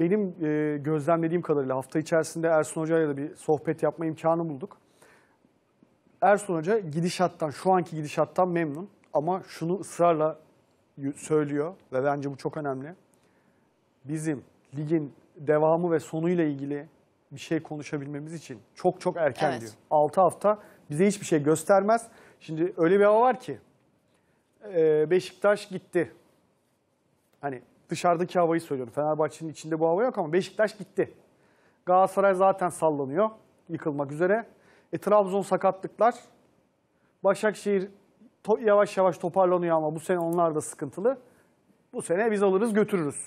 Benim e, gözlemlediğim kadarıyla hafta içerisinde Ersun Hoca ile bir sohbet yapma imkanı bulduk. Ersun Hoca gidişattan, şu anki gidişattan memnun ama şunu ısrarla söylüyor ve bence bu çok önemli. Bizim ligin devamı ve sonuyla ilgili bir şey konuşabilmemiz için çok çok erken evet. diyor. 6 hafta bize hiçbir şey göstermez. Şimdi öyle bir hava var ki e, Beşiktaş gitti. Hani Dışarıdaki havayı söylüyorum. Fenerbahçe'nin içinde bu hava yok ama Beşiktaş gitti. Galatasaray zaten sallanıyor. Yıkılmak üzere. E, Trabzon sakatlıklar. Başakşehir yavaş yavaş toparlanıyor ama bu sene onlar da sıkıntılı. Bu sene biz alırız götürürüz.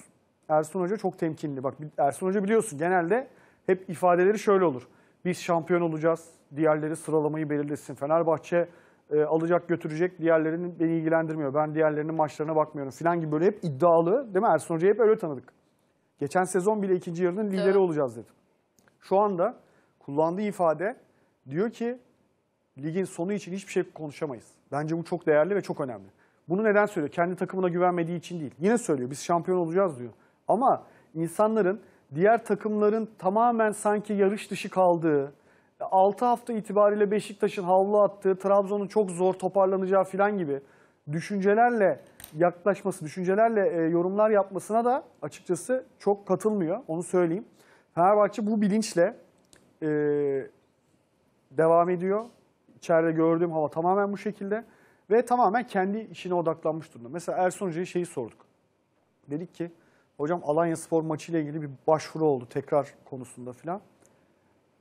Ersun Hoca çok temkinli. Bak Ersun Hoca biliyorsun genelde hep ifadeleri şöyle olur. Biz şampiyon olacağız. Diğerleri sıralamayı belirlesin. Fenerbahçe e, alacak götürecek diğerlerini beni ilgilendirmiyor. Ben diğerlerinin maçlarına bakmıyorum filan gibi böyle hep iddialı değil mi? Ersun Hoca'yı hep öyle tanıdık. Geçen sezon bile ikinci yarının lideri evet. olacağız dedim. Şu anda kullandığı ifade diyor ki ligin sonu için hiçbir şey konuşamayız. Bence bu çok değerli ve çok önemli. Bunu neden söylüyor? Kendi takımına güvenmediği için değil. Yine söylüyor biz şampiyon olacağız diyor. Ama insanların diğer takımların tamamen sanki yarış dışı kaldığı, 6 hafta itibariyle Beşiktaş'ın havlu attığı, Trabzon'un çok zor toparlanacağı filan gibi düşüncelerle yaklaşması, düşüncelerle e, yorumlar yapmasına da açıkçası çok katılmıyor. Onu söyleyeyim. Fenerbahçe bu bilinçle e, devam ediyor. İçeride gördüğüm hava tamamen bu şekilde. Ve tamamen kendi işine odaklanmış durumda. Mesela Ersun Hoca'ya şeyi sorduk. Dedik ki, hocam Alanya Spor maçıyla ilgili bir başvuru oldu tekrar konusunda filan.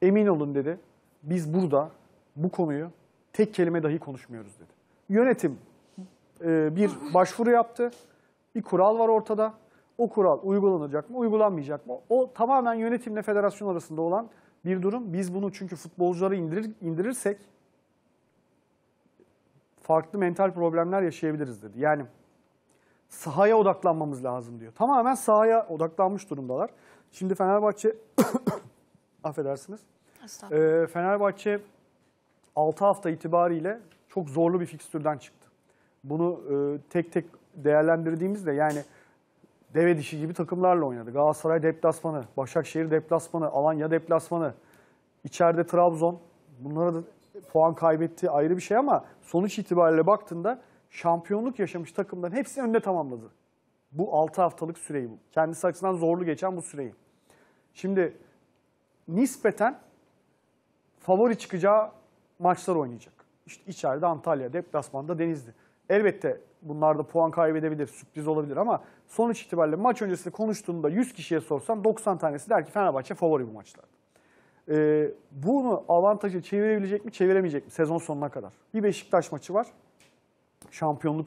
Emin olun dedi, biz burada bu konuyu tek kelime dahi konuşmuyoruz dedi. Yönetim e, bir başvuru yaptı, bir kural var ortada. O kural uygulanacak mı, uygulanmayacak mı? O tamamen yönetimle federasyon arasında olan bir durum. Biz bunu çünkü futbolcuları indirir, indirirsek farklı mental problemler yaşayabiliriz dedi. Yani sahaya odaklanmamız lazım diyor. Tamamen sahaya odaklanmış durumdalar. Şimdi Fenerbahçe affedersiniz e, Fenerbahçe 6 hafta itibariyle çok zorlu bir fikstürden çıktı. Bunu e, tek tek değerlendirdiğimizde yani deve dişi gibi takımlarla oynadı. Galatasaray deplasmanı, Başakşehir deplasmanı, Alanya deplasmanı, içeride Trabzon. Bunlara da puan kaybetti ayrı bir şey ama sonuç itibariyle baktığında şampiyonluk yaşamış takımların hepsini önde tamamladı. Bu 6 haftalık süreyi bu. Kendisi açısından zorlu geçen bu süreyi. Şimdi nispeten favori çıkacağı maçlar oynayacak. İşte içeride Antalya, deplasmanda Denizli. Elbette bunlarda puan kaybedebilir, sürpriz olabilir ama sonuç itibariyle maç öncesinde konuştuğumda 100 kişiye sorsam 90 tanesi der ki Fenerbahçe favori bu maçlarda. Ee, bunu avantajı çevirebilecek mi, çeviremeyecek mi sezon sonuna kadar? Bir Beşiktaş maçı var. Şampiyonluk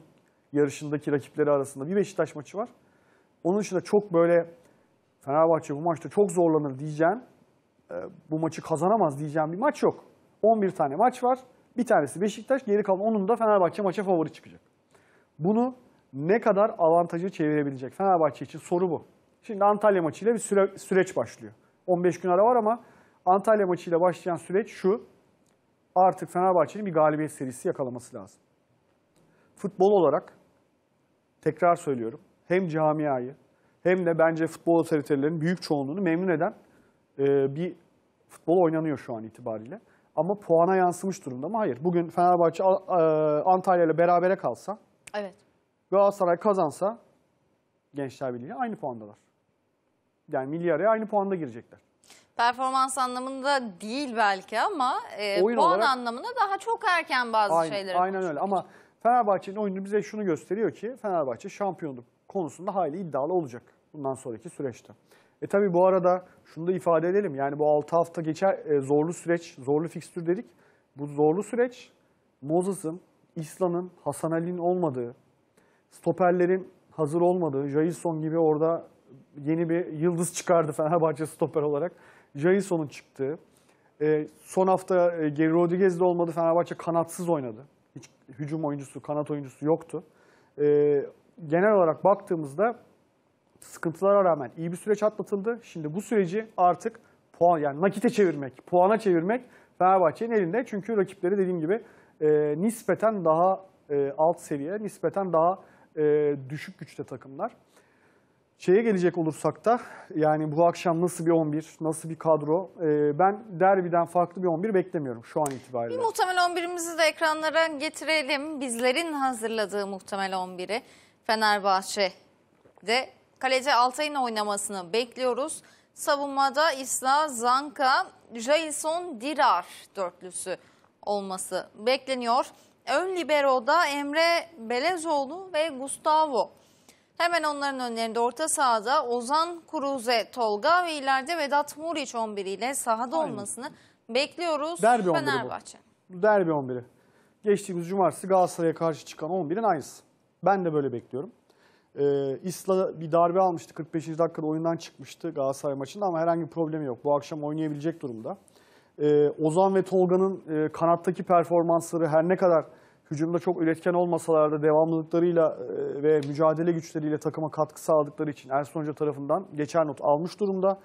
yarışındaki rakipleri arasında bir Beşiktaş maçı var. Onun dışında çok böyle Fenerbahçe bu maçta çok zorlanır diyeceğim. E, bu maçı kazanamaz diyeceğim bir maç yok. 11 tane maç var. Bir tanesi Beşiktaş, geri kalan onun da Fenerbahçe maça favori çıkacak. Bunu ne kadar avantajı çevirebilecek Fenerbahçe için soru bu. Şimdi Antalya maçıyla bir süre, süreç başlıyor. 15 gün ara var ama Antalya maçıyla başlayan süreç şu. Artık Fenerbahçe'nin bir galibiyet serisi yakalaması lazım. Futbol olarak tekrar söylüyorum. Hem camiayı hem de bence futbol otoritelerinin büyük çoğunluğunu memnun eden ee, bir futbol oynanıyor şu an itibariyle. Ama puana yansımış durumda mı? Hayır. Bugün Fenerbahçe e, Antalya ile berabere kalsa, Evet. Galatasaray kazansa Gençler Birliği aynı puandalar. Yani milli araya aynı puanda girecekler. Performans anlamında değil belki ama e, puan olarak- anlamında daha çok erken bazı Aynen, şeyleri aynen öyle ama Fenerbahçe'nin oyunu bize şunu gösteriyor ki Fenerbahçe şampiyonluk konusunda hali iddialı olacak bundan sonraki süreçte. E tabi bu arada şunu da ifade edelim. Yani bu 6 hafta geçer e, zorlu süreç, zorlu fikstür dedik. Bu zorlu süreç Moses'ın, İslan'ın, Hasan Ali'nin olmadığı, stoperlerin hazır olmadığı, Jailson gibi orada yeni bir yıldız çıkardı Fenerbahçe stoper olarak. Jailson'un çıktığı. E, son hafta e, Geri Rodriguez de olmadı. Fenerbahçe kanatsız oynadı. Hiç hücum oyuncusu, kanat oyuncusu yoktu. E, genel olarak baktığımızda sıkıntılara rağmen iyi bir süreç atlatıldı. Şimdi bu süreci artık puan yani nakite çevirmek, puana çevirmek Fenerbahçe'nin elinde. Çünkü rakipleri dediğim gibi e, nispeten daha e, alt seviye, nispeten daha e, düşük güçte takımlar. Şeye gelecek olursak da yani bu akşam nasıl bir 11, nasıl bir kadro e, ben derbiden farklı bir 11 beklemiyorum şu an itibariyle. Bir muhtemel 11'imizi de ekranlara getirelim. Bizlerin hazırladığı muhtemel 11'i Fenerbahçe'de Kaleci Altay'ın oynamasını bekliyoruz. Savunmada Isla Zanka, Jason Dirar dörtlüsü olması bekleniyor. Ön libero'da Emre Belezoğlu ve Gustavo. Hemen onların önlerinde orta sahada Ozan Kuruze, Tolga ve ileride Vedat Muriç 11 ile sahada Aynen. olmasını bekliyoruz. Derbi 11'i Bu. Derbi 11'i. Geçtiğimiz cumartesi Galatasaray'a karşı çıkan 11'in aynısı. Ben de böyle bekliyorum. E, İsla bir darbe almıştı. 45. dakikada oyundan çıkmıştı Galatasaray maçında ama herhangi bir problemi yok. Bu akşam oynayabilecek durumda. E, Ozan ve Tolga'nın e, kanattaki performansları her ne kadar hücumda çok üretken olmasalar da devamlılıklarıyla e, ve mücadele güçleriyle takıma katkı sağladıkları için Ersun Hoca tarafından geçer not almış durumda.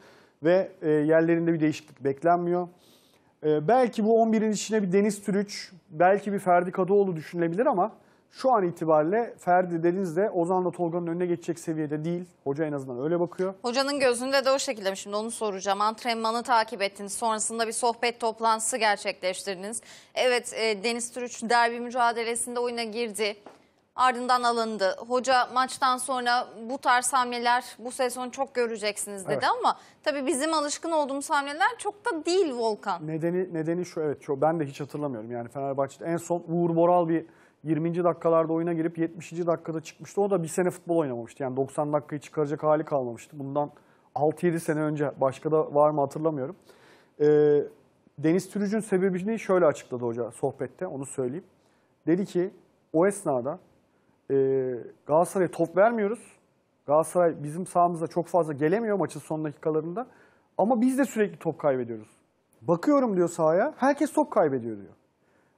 Ve e, yerlerinde bir değişiklik beklenmiyor. E, belki bu 11'in içine bir Deniz Türüç, belki bir Ferdi Kadıoğlu düşünülebilir ama... Şu an itibariyle Ferdi Deniz de Ozan'la Tolga'nın önüne geçecek seviyede değil. Hoca en azından öyle bakıyor. Hocanın gözünde de o şekilde mi? Şimdi onu soracağım. Antrenmanı takip ettiniz. Sonrasında bir sohbet toplantısı gerçekleştirdiniz. Evet e, Deniz Türüç derbi mücadelesinde oyuna girdi. Ardından alındı. Hoca maçtan sonra bu tarz hamleler bu sezon çok göreceksiniz dedi Evet. ama tabii bizim alışkın olduğumuz hamleler çok da değil Volkan. Nedeni nedeni şu evet şu ben de hiç hatırlamıyorum. Yani Fenerbahçe'de en son Uğur Boral bir 20. dakikalarda oyuna girip 70. dakikada çıkmıştı. O da bir sene futbol oynamamıştı. Yani 90 dakikayı çıkaracak hali kalmamıştı. Bundan 6-7 sene önce başka da var mı hatırlamıyorum. E, Deniz Türüc'ün sebebini şöyle açıkladı hoca sohbette onu söyleyeyim. Dedi ki o esnada e, Galatasaray'a top vermiyoruz. Galatasaray bizim sahamıza çok fazla gelemiyor maçın son dakikalarında. Ama biz de sürekli top kaybediyoruz. Bakıyorum diyor sahaya herkes top kaybediyor diyor.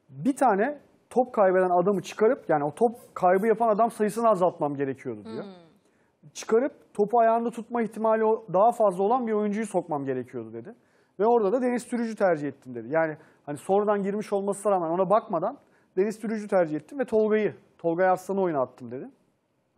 Bir tane top kaybeden adamı çıkarıp yani o top kaybı yapan adam sayısını azaltmam gerekiyordu diyor. Hmm. Çıkarıp topu ayağında tutma ihtimali daha fazla olan bir oyuncuyu sokmam gerekiyordu dedi. Ve orada da Deniz Türücü tercih ettim dedi. Yani hani sonradan girmiş olmasına rağmen ona bakmadan Deniz Türücü tercih ettim ve Tolga'yı, Tolga Arslan'ı oyuna attım dedi.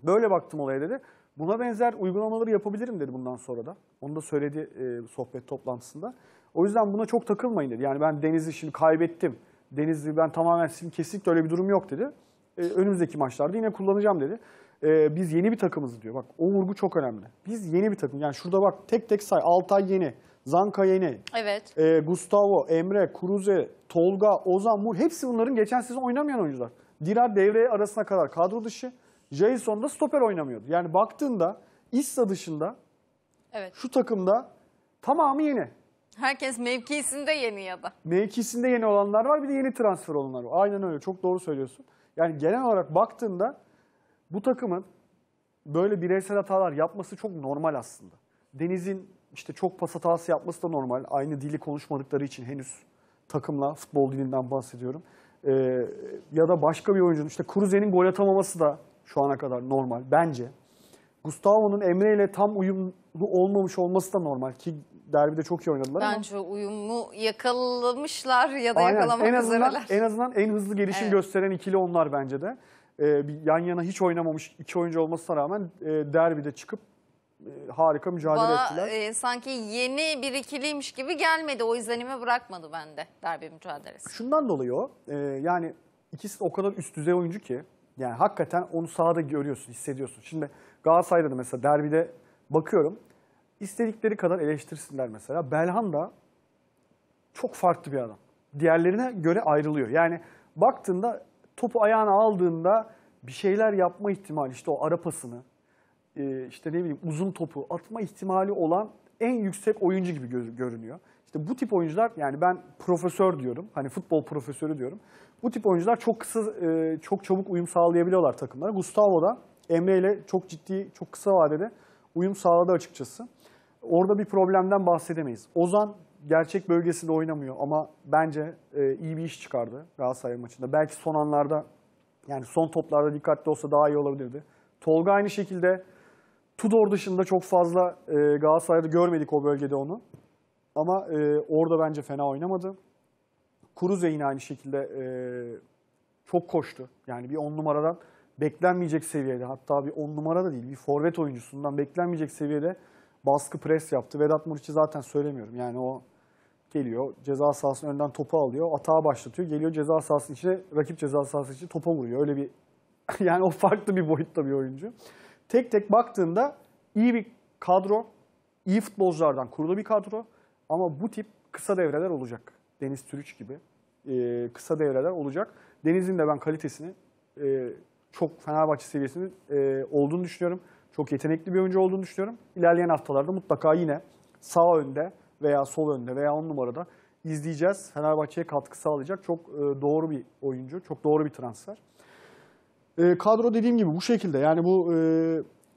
Böyle baktım olaya dedi. Buna benzer uygulamaları yapabilirim dedi bundan sonra da. Onu da söyledi e, sohbet toplantısında. O yüzden buna çok takılmayın dedi. Yani ben Deniz'i şimdi kaybettim Denizli ben tamamen sil kesinlikle öyle bir durum yok dedi. E, önümüzdeki maçlarda yine kullanacağım dedi. E, biz yeni bir takımız diyor. Bak o vurgu çok önemli. Biz yeni bir takım. Yani şurada bak tek tek say. Altay yeni, Zanka yeni, evet. e, Gustavo, Emre, Kuruze, Tolga, Ozan, Mur. Hepsi bunların geçen sezon oynamayan oyuncular. Dirar devreye arasına kadar kadro dışı. Jason da stoper oynamıyordu. Yani baktığında İsa dışında evet. şu takımda tamamı yeni. Herkes mevkisinde yeni ya da. Mevkisinde yeni olanlar var bir de yeni transfer olanlar var. Aynen öyle çok doğru söylüyorsun. Yani genel olarak baktığında bu takımın böyle bireysel hatalar yapması çok normal aslında. Deniz'in işte çok pas hatası yapması da normal. Aynı dili konuşmadıkları için henüz takımla futbol dilinden bahsediyorum. Ee, ya da başka bir oyuncunun işte Kruse'nin gol atamaması da şu ana kadar normal bence. Gustavo'nun Emre'yle tam uyumlu olmamış olması da normal ki derbide çok iyi oynadılar Bence ama. uyumu yakalamışlar ya da Aynen. yakalamak en azından, üzereler. En azından en hızlı gelişim evet. gösteren ikili onlar bence de. Ee, bir yan yana hiç oynamamış iki oyuncu olmasına rağmen e, derbide çıkıp e, harika mücadele Bana, ettiler. E, sanki yeni bir ikiliymiş gibi gelmedi. O izlenimi bırakmadı bende derbi mücadelesi. Şundan dolayı o. E, yani ikisi o kadar üst düzey oyuncu ki yani hakikaten onu sahada görüyorsun, hissediyorsun. Şimdi Galatasaray'da da mesela derbide bakıyorum. İstedikleri kadar eleştirsinler mesela. Belhanda çok farklı bir adam. Diğerlerine göre ayrılıyor. Yani baktığında topu ayağına aldığında bir şeyler yapma ihtimali işte o arapasını e, işte ne bileyim uzun topu atma ihtimali olan en yüksek oyuncu gibi görünüyor. İşte bu tip oyuncular yani ben profesör diyorum. Hani futbol profesörü diyorum. Bu tip oyuncular çok kısa e, çok çabuk uyum sağlayabiliyorlar takımlara. Gustavo da Emre ile çok ciddi, çok kısa vadede uyum sağladı açıkçası. Orada bir problemden bahsedemeyiz. Ozan gerçek bölgesinde oynamıyor ama bence e, iyi bir iş çıkardı Galatasaray maçında. Belki son anlarda yani son toplarda dikkatli olsa daha iyi olabilirdi. Tolga aynı şekilde Tudor dışında çok fazla e, Galatasaray'da görmedik o bölgede onu. Ama e, orada bence fena oynamadı. Kuru Zeyn aynı şekilde e, çok koştu. Yani bir on numaradan beklenmeyecek seviyede hatta bir on numara da değil bir forvet oyuncusundan beklenmeyecek seviyede baskı pres yaptı. Vedat Muriç'i zaten söylemiyorum. Yani o geliyor ceza sahasının önden topu alıyor. Atağa başlatıyor. Geliyor ceza sahasının içine rakip ceza sahası için topa vuruyor. Öyle bir yani o farklı bir boyutta bir oyuncu. Tek tek baktığında iyi bir kadro, iyi futbolculardan kurulu bir kadro. Ama bu tip kısa devreler olacak. Deniz Türüç gibi e, kısa devreler olacak. Deniz'in de ben kalitesini e, çok Fenerbahçe seviyesinin e, olduğunu düşünüyorum. Çok yetenekli bir oyuncu olduğunu düşünüyorum. İlerleyen haftalarda mutlaka yine sağ önde veya sol önde veya on numarada izleyeceğiz. Fenerbahçe'ye katkı sağlayacak. Çok e, doğru bir oyuncu, çok doğru bir transfer. E, kadro dediğim gibi bu şekilde. Yani bu e,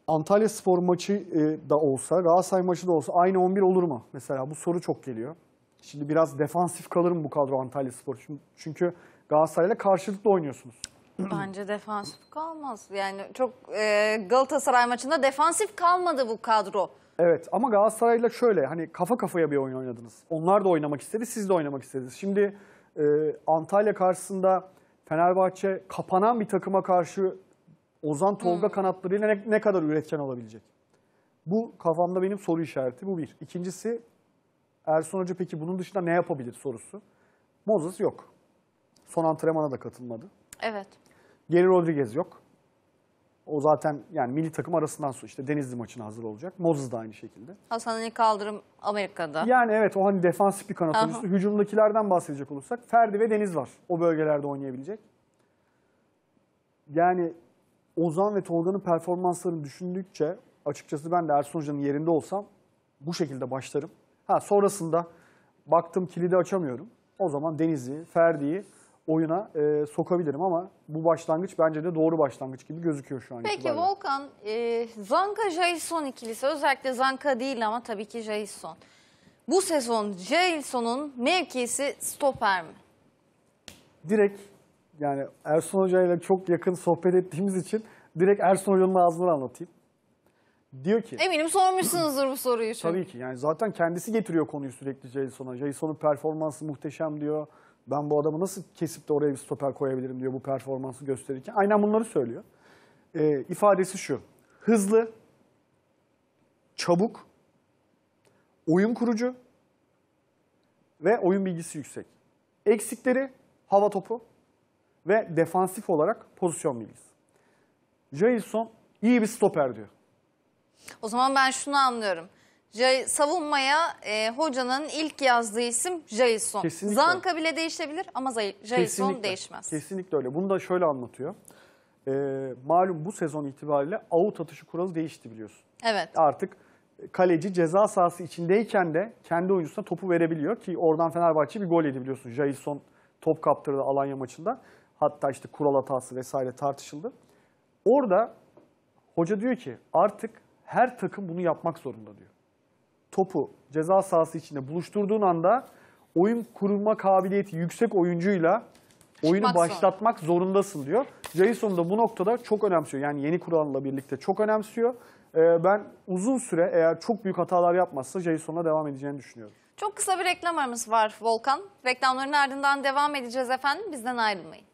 Antalya Spor maçı e, da olsa, Galatasaray maçı da olsa aynı 11 olur mu? Mesela bu soru çok geliyor. Şimdi biraz defansif kalırım bu kadro Antalya Spor? Çünkü Galatasaray'la karşılıklı oynuyorsunuz. Bence defansif kalmaz. Yani çok e, Galatasaray maçında defansif kalmadı bu kadro. Evet ama Galatasaray'la şöyle hani kafa kafaya bir oyun oynadınız. Onlar da oynamak istedi, siz de oynamak istediniz. Şimdi e, Antalya karşısında Fenerbahçe kapanan bir takıma karşı Ozan Tolga kanatlarıyla ne, ne kadar üretken olabilecek? Bu kafamda benim soru işareti. Bu bir. İkincisi Ersun Hoca peki bunun dışında ne yapabilir sorusu. Moses yok. Son antrenmana da katılmadı. Evet. Geri Rodriguez yok. O zaten yani milli takım arasından sonra işte Denizli maçına hazır olacak. Moses da aynı şekilde. Hasan Ali Kaldırım Amerika'da. Yani evet o hani defansif bir kanat oyuncusu. Hücumdakilerden bahsedecek olursak Ferdi ve Deniz var. O bölgelerde oynayabilecek. Yani Ozan ve Tolga'nın performanslarını düşündükçe açıkçası ben de Ersun Hoca'nın yerinde olsam bu şekilde başlarım. Ha sonrasında baktım kilidi açamıyorum. O zaman Denizli, Ferdi'yi oyuna e, sokabilirim ama bu başlangıç bence de doğru başlangıç gibi gözüküyor şu an. Peki itibariyle. Volkan, e, Zanka-Jason ikilisi özellikle Zanka değil ama tabii ki Jason. Bu sezon Jason'un mevkisi stoper mi? Direkt yani Ersun Hoca ile çok yakın sohbet ettiğimiz için direkt Ersun Hoca'nın ağzından anlatayım. Diyor ki... Eminim sormuşsunuzdur bu soruyu. Çünkü. Tabii ki. Yani zaten kendisi getiriyor konuyu sürekli Jason'a. Jason'un performansı muhteşem diyor. Ben bu adamı nasıl kesip de oraya bir stoper koyabilirim diyor bu performansı gösterirken. Aynen bunları söylüyor. Ee, ifadesi şu. Hızlı, çabuk, oyun kurucu ve oyun bilgisi yüksek. Eksikleri hava topu, ve defansif olarak pozisyon bilgisi. Jailson iyi bir stoper diyor. O zaman ben şunu anlıyorum. J savunmaya e, hocanın ilk yazdığı isim Jason. Kesinlikle. Zanka bile değişebilir ama Jason değişmez. Kesinlikle öyle. Bunu da şöyle anlatıyor. E, malum bu sezon itibariyle avut atışı kuralı değişti biliyorsun. Evet. Artık kaleci ceza sahası içindeyken de kendi oyuncusuna topu verebiliyor ki oradan Fenerbahçe bir gol yedi biliyorsun. Jason top kaptırdı Alanya maçında. Hatta işte kural hatası vesaire tartışıldı. Orada hoca diyor ki artık her takım bunu yapmak zorunda diyor. Topu ceza sahası içinde buluşturduğun anda oyun kurulma kabiliyeti yüksek oyuncuyla oyunu Çıkmak başlatmak zor. zorundasın diyor. Jason da bu noktada çok önemsiyor. Yani yeni kuralla birlikte çok önemsiyor. Ee, ben uzun süre eğer çok büyük hatalar yapmazsa Jason'la devam edeceğini düşünüyorum. Çok kısa bir reklam aramız var Volkan. Reklamların ardından devam edeceğiz efendim. Bizden ayrılmayın.